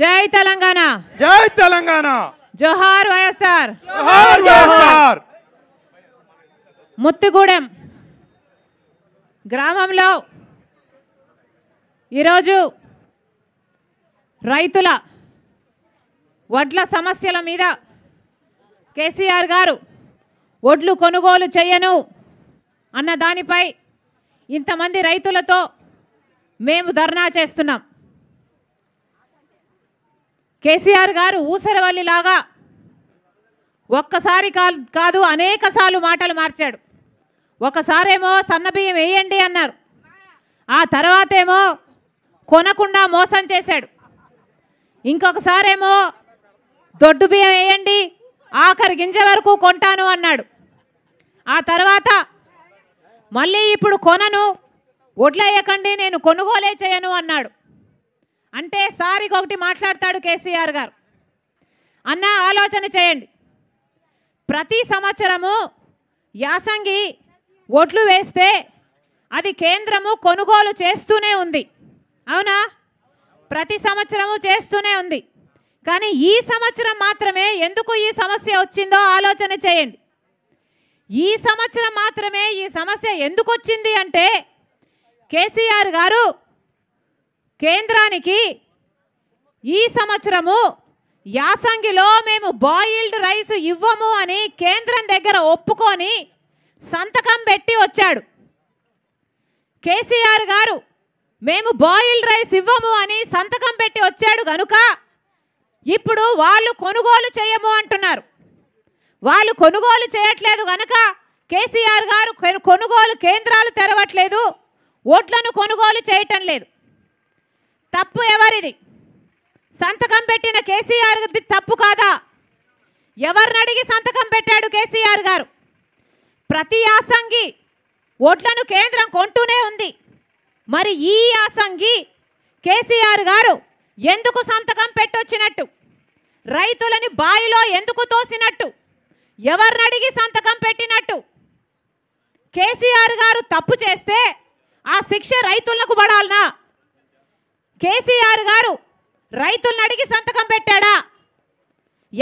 జై తెలంగాణ జై తెలంగాణ జోహార్ వైఎస్ఆర్ జోహార్ వైఎస్ఆర్ ముత్తుగూడెం గ్రామంలో ఈరోజు రైతుల వడ్ల సమస్యల మీద కేసీఆర్ గారు ఒడ్లు కొనుగోలు చేయను అన్న దానిపై ఇంతమంది రైతులతో మేము ధర్నా చేస్తున్నాం కేసీఆర్ గారు ఊసరవల్లిలాగా ఒక్కసారి కాదు అనేక సార్లు మాటలు మార్చాడు ఒకసారేమో సన్నబియ్యం వేయండి అన్నారు ఆ తర్వాతేమో కొనకుండా మోసం చేశాడు ఇంకొకసారేమో దొడ్డు బియ్యం వేయండి ఆఖరి గింజ వరకు కొంటాను అన్నాడు ఆ తర్వాత మళ్ళీ ఇప్పుడు కొనను వడ్లేయకండి నేను కొనుగోలే చేయను అన్నాడు అంటే సారికి ఒకటి మాట్లాడతాడు కేసీఆర్ గారు అన్న ఆలోచన చేయండి ప్రతి సంవత్సరము యాసంగి ఓట్లు వేస్తే అది కేంద్రము కొనుగోలు చేస్తూనే ఉంది అవునా ప్రతి సంవత్సరము చేస్తూనే ఉంది కానీ ఈ సంవత్సరం మాత్రమే ఎందుకు ఈ సమస్య వచ్చిందో ఆలోచన చేయండి ఈ సంవత్సరం మాత్రమే ఈ సమస్య ఎందుకు వచ్చింది అంటే కేసీఆర్ గారు కేంద్రానికి ఈ సంవత్సరము యాసంగిలో మేము బాయిల్డ్ రైస్ ఇవ్వము అని కేంద్రం దగ్గర ఒప్పుకొని సంతకం పెట్టి వచ్చాడు కేసీఆర్ గారు మేము బాయిల్డ్ రైస్ ఇవ్వము అని సంతకం పెట్టి వచ్చాడు గనుక ఇప్పుడు వాళ్ళు కొనుగోలు చేయము అంటున్నారు వాళ్ళు కొనుగోలు చేయట్లేదు గనుక కేసీఆర్ గారు కొనుగోలు కేంద్రాలు తెరవట్లేదు ఓట్లను కొనుగోలు చేయటం లేదు తప్పు ఎవరిది సంతకం పెట్టిన కేసీఆర్ తప్పు కాదా ఎవరిని అడిగి సంతకం పెట్టాడు కేసీఆర్ గారు ప్రతి యాసంగి ఓట్లను కేంద్రం కొంటూనే ఉంది మరి ఈ యాసంగి కేసీఆర్ గారు ఎందుకు సంతకం పెట్టొచ్చినట్టు రైతులని బాయిలో ఎందుకు తోసినట్టు ఎవరిని అడిగి సంతకం పెట్టినట్టు కేసీఆర్ గారు తప్పు చేస్తే ఆ శిక్ష రైతులకు పడాలనా కేసీఆర్ గారు రైతులను అడిగి సంతకం పెట్టాడా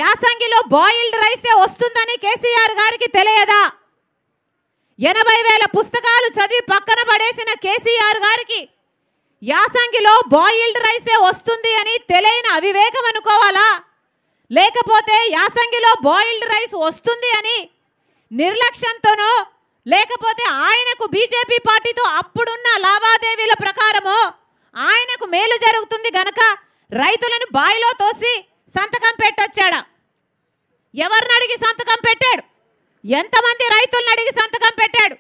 యాసంగిలో బాయిల్డ్ రైసే వస్తుందని కేసీఆర్ గారికి తెలియదా ఎనభై వేల పుస్తకాలు చదివి పక్కన పడేసిన కేసీఆర్ గారికి యాసంగిలో బాయిల్డ్ రైసే వస్తుంది అని తెలియని అవివేకం అనుకోవాలా లేకపోతే యాసంగిలో బాయిల్డ్ రైస్ వస్తుంది అని నిర్లక్ష్యంతోనో లేకపోతే ఆయనకు బీజేపీ పార్టీతో అప్పుడున్న లావాదేవీల ప్రకారమో ఆయనకు మేలు జరుగుతుంది గనక రైతులను బాయిలో తోసి సంతకం పెట్టొచ్చాడా ఎవరిని అడిగి సంతకం పెట్టాడు ఎంతమంది రైతులను అడిగి సంతకం పెట్టాడు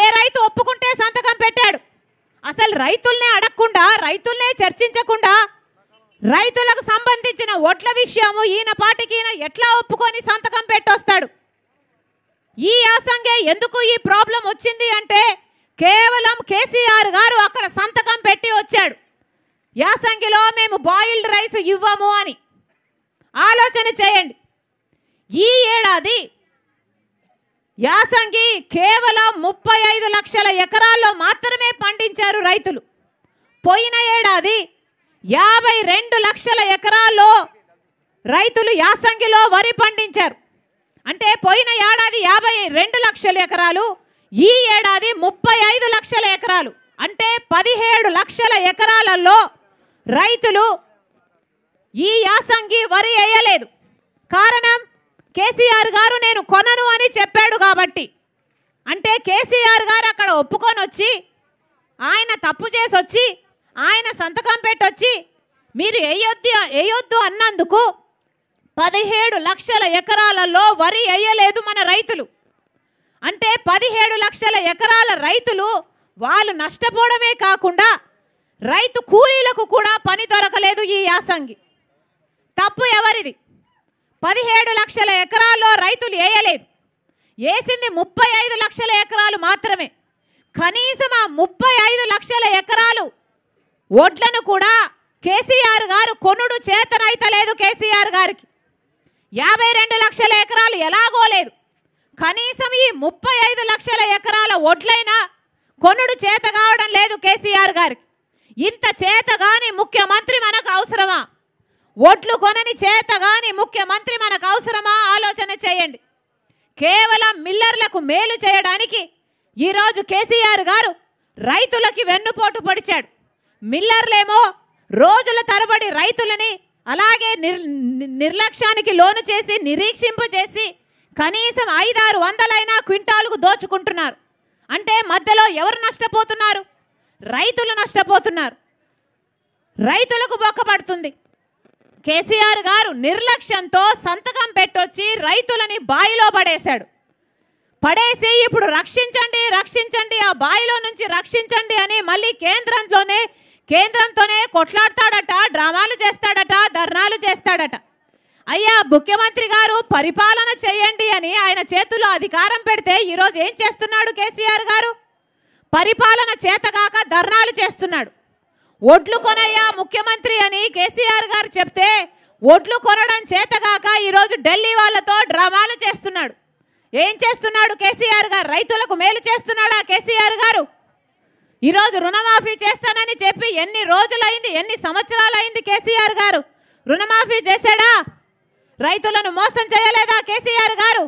ఏ రైతు ఒప్పుకుంటే సంతకం పెట్టాడు అసలు రైతుల్నే అడగకుండా రైతుల్నే చర్చించకుండా రైతులకు సంబంధించిన ఓట్ల విషయము ఈయన పాటికి ఈయన ఎట్లా ఒప్పుకొని సంతకం పెట్టొస్తాడు ఈ యాసంగే ఎందుకు ఈ ప్రాబ్లం వచ్చింది అంటే కేవలం కేసీఆర్ గారు అక్కడ సంతకం పెట్టి వచ్చాడు యాసంగిలో మేము బాయిల్డ్ రైస్ ఇవ్వము అని ఆలోచన చేయండి ఈ ఏడాది యాసంగి కేవలం ముప్పై ఐదు లక్షల ఎకరాల్లో మాత్రమే పండించారు రైతులు పోయిన ఏడాది యాభై రెండు లక్షల ఎకరాల్లో రైతులు యాసంగిలో వరి పండించారు అంటే పోయిన ఏడాది యాభై రెండు లక్షల ఎకరాలు ఈ ఏడాది ముప్పై ఐదు లక్షల ఎకరాలు అంటే పదిహేడు లక్షల ఎకరాలలో రైతులు ఈ యాసంగి వరి వేయలేదు కారణం కేసీఆర్ గారు నేను కొనను అని చెప్పాడు కాబట్టి అంటే కేసీఆర్ గారు అక్కడ ఒప్పుకొని వచ్చి ఆయన తప్పు చేసి వచ్చి ఆయన సంతకం పెట్టొచ్చి మీరు వేయొద్దు వేయొద్దు అన్నందుకు పదిహేడు లక్షల ఎకరాలలో వరి వేయలేదు మన రైతులు అంటే పదిహేడు లక్షల ఎకరాల రైతులు వాళ్ళు నష్టపోవడమే కాకుండా రైతు కూలీలకు కూడా పని దొరకలేదు ఈ యాసంగి తప్పు ఎవరిది పదిహేడు లక్షల ఎకరాల్లో రైతులు వేయలేదు వేసింది ముప్పై ఐదు లక్షల ఎకరాలు మాత్రమే కనీసం ఆ ముప్పై ఐదు లక్షల ఎకరాలు ఒడ్లను కూడా కేసీఆర్ గారు కొనుడు చేతనైతలేదు కేసీఆర్ గారికి యాభై రెండు లక్షల ఎకరాలు ఎలాగోలేదు కనీసం ఈ ముప్పై ఐదు లక్షల ఎకరాల ఒడ్లైనా కొనుడు చేత కావడం లేదు కేసీఆర్ గారికి ఇంత చేత కాని ముఖ్యమంత్రి మనకు అవసరమా ఒడ్లు కొనని చేతగాని ముఖ్యమంత్రి మనకు అవసరమా ఆలోచన చేయండి కేవలం మిల్లర్లకు మేలు చేయడానికి ఈరోజు కేసీఆర్ గారు రైతులకి వెన్నుపోటు పొడిచాడు మిల్లర్లేమో రోజుల తరబడి రైతులని అలాగే నిర్ నిర్లక్ష్యానికి లోను చేసి నిరీక్షింపు చేసి కనీసం ఐదారు వందలైనా క్వింటాలుకు దోచుకుంటున్నారు అంటే మధ్యలో ఎవరు నష్టపోతున్నారు రైతులు నష్టపోతున్నారు రైతులకు బొక్కబడుతుంది కేసీఆర్ గారు నిర్లక్ష్యంతో సంతకం పెట్టొచ్చి రైతులని బాయిలో పడేశాడు పడేసి ఇప్పుడు రక్షించండి రక్షించండి ఆ బాయిలో నుంచి రక్షించండి అని మళ్ళీ కేంద్రంలోనే కేంద్రంతోనే కొట్లాడతాడట డ్రామాలు చేస్తాడట ధర్నాలు చేస్తాడట అయ్యా ముఖ్యమంత్రి గారు పరిపాలన చేయండి అని ఆయన చేతుల్లో అధికారం పెడితే ఈరోజు ఏం చేస్తున్నాడు కేసీఆర్ గారు పరిపాలన చేతగాక ధర్నాలు చేస్తున్నాడు ఒడ్లు కొనయ్యా ముఖ్యమంత్రి అని కేసీఆర్ గారు చెప్తే ఒడ్లు కొనడం చేతగాక ఈరోజు ఢిల్లీ వాళ్ళతో డ్రామాలు చేస్తున్నాడు ఏం చేస్తున్నాడు కేసీఆర్ గారు రైతులకు మేలు చేస్తున్నాడా కేసీఆర్ గారు ఈరోజు రుణమాఫీ చేస్తానని చెప్పి ఎన్ని రోజులైంది ఎన్ని సంవత్సరాలైంది కేసీఆర్ గారు రుణమాఫీ చేశాడా రైతులను మోసం చేయలేదా కేసీఆర్ గారు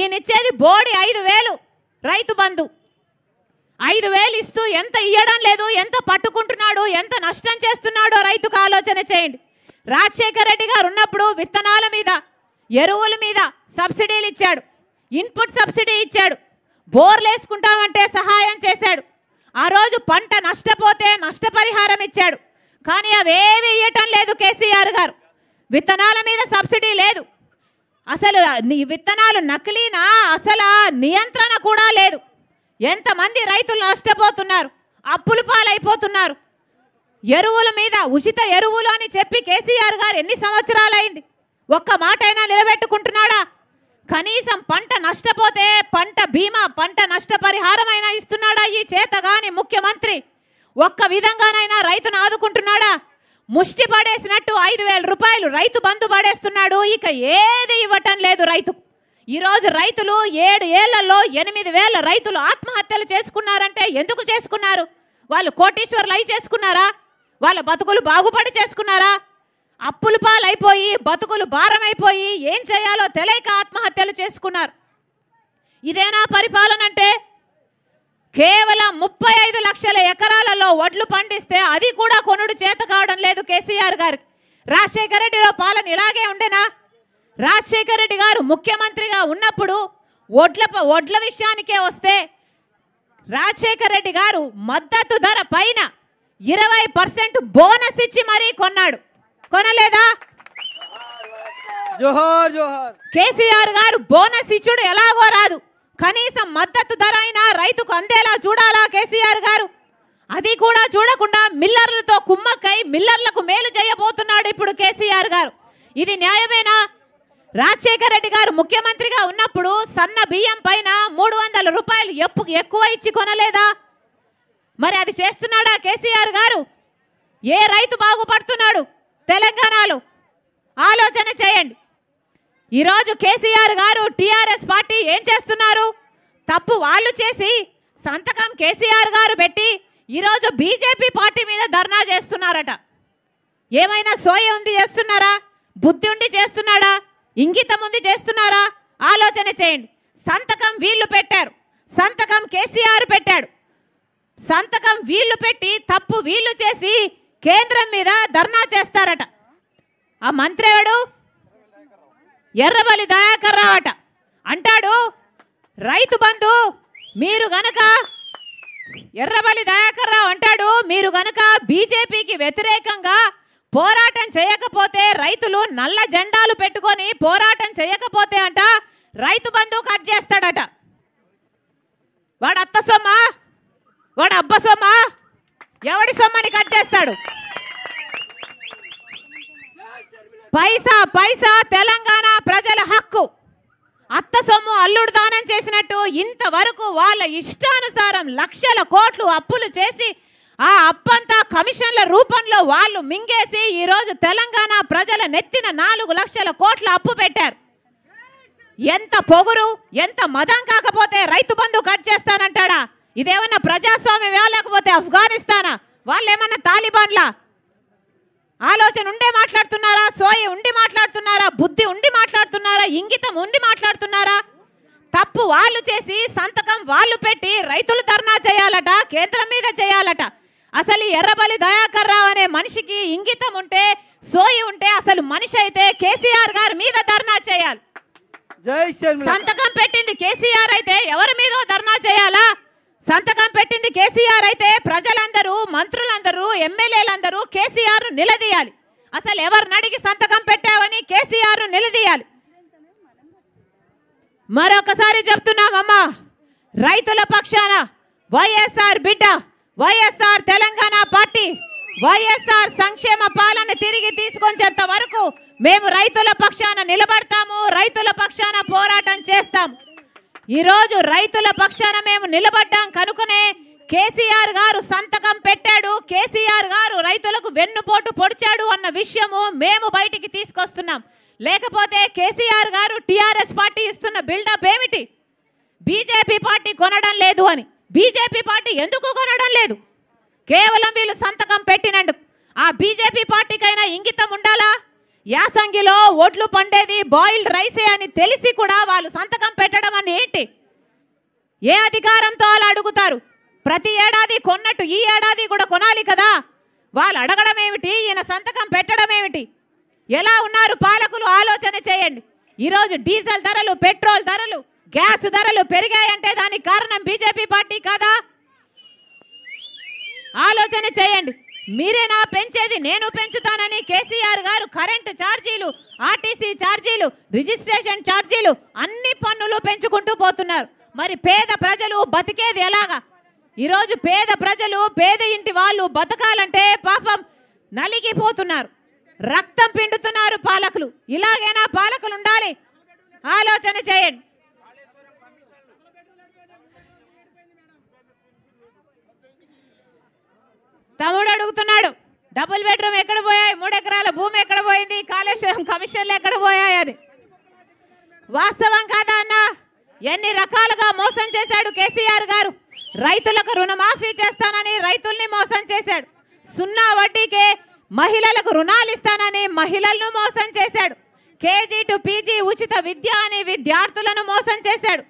ఈయనిచ్చేది బోడి ఐదు వేలు రైతు బంధు ఐదు వేలు ఇస్తూ ఎంత ఇయ్యడం లేదు ఎంత పట్టుకుంటున్నాడు ఎంత నష్టం చేస్తున్నాడో రైతుకు ఆలోచన చేయండి రాజశేఖర రెడ్డి గారు ఉన్నప్పుడు విత్తనాల మీద ఎరువుల మీద సబ్సిడీలు ఇచ్చాడు ఇన్పుట్ సబ్సిడీ ఇచ్చాడు బోర్లు వేసుకుంటామంటే సహాయం చేశాడు ఆ రోజు పంట నష్టపోతే నష్టపరిహారం ఇచ్చాడు కానీ అవేవి ఇయ్యటం లేదు కేసీఆర్ గారు విత్తనాల మీద సబ్సిడీ లేదు అసలు నీ విత్తనాలు నకిలీనా అసలు నియంత్రణ కూడా లేదు ఎంతమంది రైతులు నష్టపోతున్నారు అప్పులు పాలైపోతున్నారు ఎరువుల మీద ఉచిత ఎరువులు అని చెప్పి కేసీఆర్ గారు ఎన్ని సంవత్సరాలైంది ఒక్క మాట అయినా నిలబెట్టుకుంటున్నాడా కనీసం పంట నష్టపోతే పంట బీమా పంట నష్టపరిహారమైనా ఇస్తున్నాడా ఈ చేతగాని ముఖ్యమంత్రి ఒక్క విధంగానైనా రైతును ఆదుకుంటున్నాడా ముష్టి పడేసినట్టు ఐదు వేల రూపాయలు రైతు బంధు పడేస్తున్నాడు ఇక ఏది ఇవ్వటం లేదు రైతు ఈరోజు రైతులు ఏడు ఏళ్లలో ఎనిమిది వేల రైతులు ఆత్మహత్యలు చేసుకున్నారంటే ఎందుకు చేసుకున్నారు వాళ్ళు కోటీశ్వర్లు అయి చేసుకున్నారా వాళ్ళ బతుకులు బాగుపడి చేసుకున్నారా అప్పులు పాలైపోయి బతుకులు భారమైపోయి ఏం చేయాలో తెలియక ఆత్మహత్యలు చేసుకున్నారు ఇదేనా పరిపాలన అంటే కేవలం ముప్పై ఐదు లక్షల ఎకరాలలో వడ్లు పండిస్తే అది కూడా కొనుడు చేత కావడం లేదు కేసీఆర్ గారు రాజశేఖర రెడ్డిలో పాలన ఇలాగే ఉండేనా రాజశేఖర రెడ్డి గారు ముఖ్యమంత్రిగా ఉన్నప్పుడు వడ్ల వడ్ల విషయానికే వస్తే రాజశేఖర రెడ్డి గారు మద్దతు ధర పైన ఇరవై పర్సెంట్ బోనస్ ఇచ్చి మరీ కొన్నాడు కొనలేదా కేసీఆర్ గారు బోనస్ ఇచ్చుడు ఎలాగో రాదు కనీసం మద్దతు ధర అయినా రైతుకు అందేలా చూడాలా కేసీఆర్ గారు అది కూడా చూడకుండా మిల్లర్లతో కుమ్మక్కై మిల్లర్లకు మేలు చేయబోతున్నాడు ఇప్పుడు కేసీఆర్ గారు ఇది న్యాయమేనా రాజశేఖర రెడ్డి గారు ముఖ్యమంత్రిగా ఉన్నప్పుడు సన్న బియ్యం పైన మూడు వందల రూపాయలు ఎప్పు ఎక్కువ ఇచ్చి కొనలేదా మరి అది చేస్తున్నాడా కేసీఆర్ గారు ఏ రైతు బాగుపడుతున్నాడు తెలంగాణలో ఆలోచన చేయండి ఈరోజు కేసీఆర్ గారు టీఆర్ఎస్ పార్టీ ఏం చేస్తున్నారు తప్పు వాళ్ళు చేసి సంతకం కేసీఆర్ గారు పెట్టి ఈరోజు బీజేపీ పార్టీ మీద ధర్నా చేస్తున్నారట ఏమైనా సోయ ఉండి చేస్తున్నారా బుద్ధి ఉండి చేస్తున్నాడా ఇంగితం ఉంది చేస్తున్నారా ఆలోచన చేయండి సంతకం వీళ్ళు పెట్టారు సంతకం కేసీఆర్ పెట్టాడు సంతకం వీళ్ళు పెట్టి తప్పు వీళ్ళు చేసి కేంద్రం మీద ధర్నా చేస్తారట ఆ మంత్రి ఎవడు ఎర్రబలి దయాకర్ రావట అంటాడు రైతు బంధు మీరు గనక ఎర్రబలి దయాకర్ రావు అంటాడు మీరు గనక బీజేపీకి వ్యతిరేకంగా పోరాటం చేయకపోతే రైతులు నల్ల జెండాలు పెట్టుకొని పోరాటం చేయకపోతే అంట రైతు బంధు కట్ చేస్తాడట వాడు అత్త సొమ్మ వాడు అబ్బ సొమ్మ ఎవడి సొమ్మని కట్ చేస్తాడు పైసా పైసా తెలంగాణ ప్రజల హక్కు అత్త సొమ్ము అల్లుడు దానం చేసినట్టు ఇంతవరకు వాళ్ళ ఇష్టానుసారం లక్షల కోట్లు అప్పులు చేసి ఆ అప్పంతా కమిషన్ల రూపంలో వాళ్ళు మింగేసి ఈరోజు తెలంగాణ ప్రజల నెత్తిన నాలుగు లక్షల కోట్ల అప్పు పెట్టారు ఎంత పొగురు ఎంత మదం కాకపోతే రైతు బంధు కట్ చేస్తానంటాడా ఇదేమన్నా ప్రజాస్వామ్యం లేకపోతే ఆఫ్ఘనిస్తానా వాళ్ళు ఏమన్నా తాలిబాన్లా ఆలోచన ఉండే మాట్లాడుతున్నారా సోయి ఉండి మాట్లాడుతున్నారా బుద్ధి ఉండి మాట్లాడుతున్నారా ఇంగితం ఉండి మాట్లాడుతున్నారా తప్పు వాళ్ళు చేసి సంతకం వాళ్ళు పెట్టి రైతులు ధర్నా చేయాలట కేంద్రం మీద చేయాలట అసలు ఎర్రబలి దయాకర్ రావు అనే మనిషికి ఇంగితం ఉంటే సోయి ఉంటే అసలు మనిషి అయితే కేసీఆర్ గారి మీద ధర్నా చేయాలి సంతకం పెట్టింది కేసీఆర్ అయితే ఎవరి మీద ధర్నా చేయాలా సంతకం పెట్టింది కేసీఆర్ అయితే ప్రజలందరూ మంత్రులందరూ ఎమ్మెల్యేలందరూ కేసీఆర్ నిలదీయాలి అసలు ఎవరిని అడిగి సంతకం పెట్టావని కేసీఆర్ నిలదీయాలి మరొకసారి చెప్తున్నామమ్మా రైతుల పక్షాన వైఎస్ఆర్ బిడ్డ వైఎస్ఆర్ తెలంగాణ పార్టీ వైఎస్ఆర్ సంక్షేమ పాలన తిరిగి తీసుకొచ్చేంత వరకు మేము రైతుల పక్షాన నిలబడతాము రైతుల పక్షాన పోరాటం చేస్తాము ఈరోజు రైతుల పక్షాన మేము నిలబడ్డాం కనుకనే కేసీఆర్ గారు సంతకం పెట్టాడు కేసీఆర్ గారు రైతులకు వెన్నుపోటు పొడిచాడు అన్న విషయము మేము బయటికి తీసుకొస్తున్నాం లేకపోతే కేసీఆర్ గారు టీఆర్ఎస్ పార్టీ ఇస్తున్న బిల్డప్ ఏమిటి బీజేపీ పార్టీ కొనడం లేదు అని బీజేపీ పార్టీ ఎందుకు కొనడం లేదు కేవలం వీళ్ళు సంతకం పెట్టినందుకు ఆ బీజేపీ పార్టీకైనా ఇంగితం ఉండాలా యాసంగిలో ఒడ్లు పండేది బాయిల్డ్ రైసే అని తెలిసి కూడా వాళ్ళు సంతకం పెట్టడం అని ఏంటి ఏ అధికారంతో వాళ్ళు అడుగుతారు ప్రతి ఏడాది కొన్నట్టు ఈ ఏడాది కూడా కొనాలి కదా వాళ్ళు అడగడం ఏమిటి ఈయన సంతకం పెట్టడం ఏమిటి ఎలా ఉన్నారు పాలకులు ఆలోచన చేయండి ఈరోజు డీజిల్ ధరలు పెట్రోల్ ధరలు గ్యాస్ ధరలు పెరిగాయంటే దానికి కారణం బీజేపీ పార్టీ కాదా ఆలోచన చేయండి మీరేనా పెంచేది నేను పెంచుతానని కేసీఆర్ గారు కరెంట్ ఛార్జీలు ఆర్టీసీ ఛార్జీలు రిజిస్ట్రేషన్ ఛార్జీలు అన్ని పన్నులు పెంచుకుంటూ పోతున్నారు మరి పేద ప్రజలు బతికేది ఎలాగా ఈరోజు పేద ప్రజలు పేద ఇంటి వాళ్ళు బతకాలంటే పాపం నలిగిపోతున్నారు రక్తం పిండుతున్నారు పాలకులు ఇలాగైనా పాలకులు ఉండాలి ఆలోచన చేయండి తమ్ముడు అడుగుతున్నాడు డబుల్ బెడ్రూమ్ ఎక్కడ పోయాయి మూడు ఎకరాల భూమి ఎక్కడ పోయింది కాళేశ్వరం కమిషన్లు ఎక్కడ పోయాయని వాస్తవం కాదా అన్న ఎన్ని రకాలుగా మోసం చేశాడు కేసీఆర్ గారు రైతులకు రుణమాఫీ చేస్తానని రైతుల్ని మోసం చేశాడు సున్నా వడ్డీకే మహిళలకు రుణాలు ఇస్తానని మహిళలను మోసం చేశాడు కేజీ టు పీజీ ఉచిత విద్య అని విద్యార్థులను మోసం చేశాడు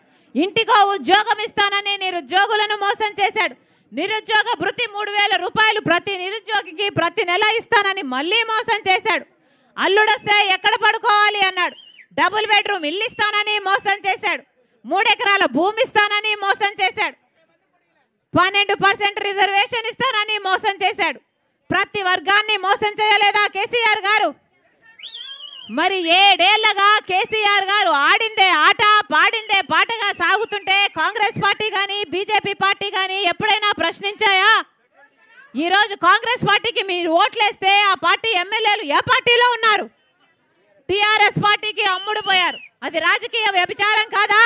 ఇంటికో ఉద్యోగం ఇస్తానని నిరుద్యోగులను మోసం చేశాడు నిరుద్యోగ భృతి మూడు వేల రూపాయలు ప్రతి నిరుద్యోగికి ప్రతి నెల ఇస్తానని మళ్ళీ మోసం చేశాడు అల్లుడొస్తే ఎక్కడ పడుకోవాలి అన్నాడు డబుల్ బెడ్రూమ్ ఇల్లు ఇస్తానని మోసం చేశాడు మూడెకరాల భూమి ఇస్తానని మోసం చేశాడు పన్నెండు పర్సెంట్ రిజర్వేషన్ ఇస్తానని మోసం చేశాడు ప్రతి వర్గాన్ని మోసం చేయలేదా కేసీఆర్ గారు మరి ఏడేళ్లగా కేసీఆర్ గారు ఆడిందే ఆట పాడిందే పాటగా సాగుతుంటే కాంగ్రెస్ పార్టీ కానీ బీజేపీ పార్టీ కానీ ఎప్పుడైనా ప్రశ్నించాయా ఈరోజు కాంగ్రెస్ పార్టీకి మీరు ఓట్లేస్తే ఆ పార్టీ ఎమ్మెల్యేలు ఏ పార్టీలో ఉన్నారు టీఆర్ఎస్ పార్టీకి అమ్ముడు పోయారు అది రాజకీయ వ్యభిచారం కాదా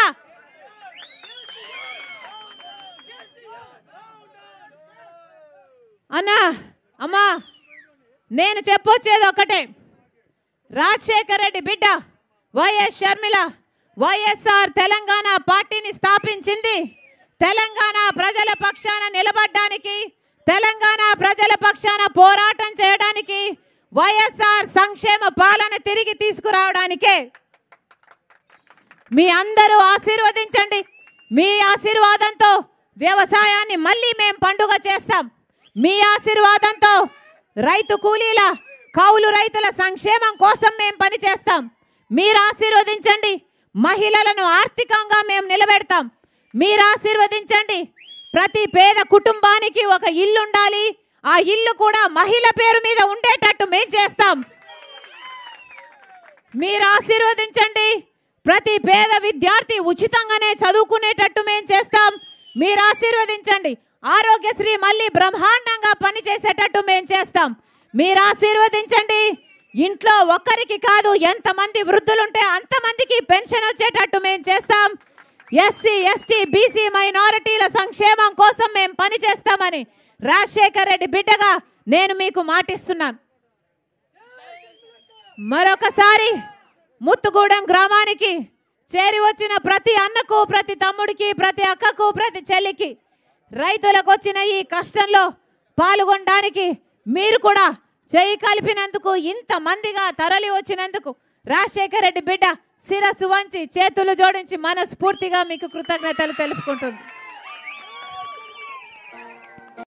అన్నా అమ్మా నేను చెప్పొచ్చేది ఒక్కటే రాజశేఖర రెడ్డి బిడ్డ వైఎస్ షర్మిల వైఎస్ఆర్ తెలంగాణ పార్టీని స్థాపించింది తెలంగాణ ప్రజల పక్షాన నిలబడ్డానికి తెలంగాణ ప్రజల పక్షాన పోరాటం చేయడానికి వైఎస్ఆర్ సంక్షేమ పాలన తిరిగి తీసుకురావడానికే మీ అందరూ ఆశీర్వదించండి మీ ఆశీర్వాదంతో వ్యవసాయాన్ని మళ్ళీ మేము పండుగ చేస్తాం మీ ఆశీర్వాదంతో రైతు కూలీల కౌలు రైతుల సంక్షేమం కోసం మేము పనిచేస్తాం మీరు ఆశీర్వదించండి మహిళలను ఆర్థికంగా మేము నిలబెడతాం మీరు ఆశీర్వదించండి ప్రతి పేద కుటుంబానికి ఒక ఇల్లు ఉండాలి ఆ ఇల్లు కూడా మహిళ పేరు మీద ఉండేటట్టు మేము చేస్తాం మీరు ఆశీర్వదించండి ప్రతి పేద విద్యార్థి ఉచితంగానే చదువుకునేటట్టు మేము చేస్తాం మీరు ఆశీర్వదించండి ఆరోగ్యశ్రీ మళ్ళీ బ్రహ్మాండంగా పనిచేసేటట్టు మేము చేస్తాం మీరు ఆశీర్వదించండి ఇంట్లో ఒక్కరికి కాదు ఎంతమంది వృద్ధులుంటే అంతమందికి పెన్షన్ వచ్చేటట్టు మేము చేస్తాం ఎస్సీ ఎస్టీ బీసీ మైనారిటీల సంక్షేమం కోసం మేము పనిచేస్తామని రాజశేఖర్ రెడ్డి బిడ్డగా నేను మీకు మాటిస్తున్నాను మరొకసారి ముత్తుగూడెం గ్రామానికి చేరి వచ్చిన ప్రతి అన్నకు ప్రతి తమ్ముడికి ప్రతి అక్కకు ప్రతి చెల్లికి రైతులకు వచ్చిన ఈ కష్టంలో పాల్గొనడానికి మీరు కూడా చేయి కలిపినందుకు ఇంతమందిగా తరలి వచ్చినందుకు రాజశేఖర రెడ్డి బిడ్డ శిరస్సు వంచి చేతులు జోడించి మనస్ఫూర్తిగా మీకు కృతజ్ఞతలు తెలుపుకుంటుంది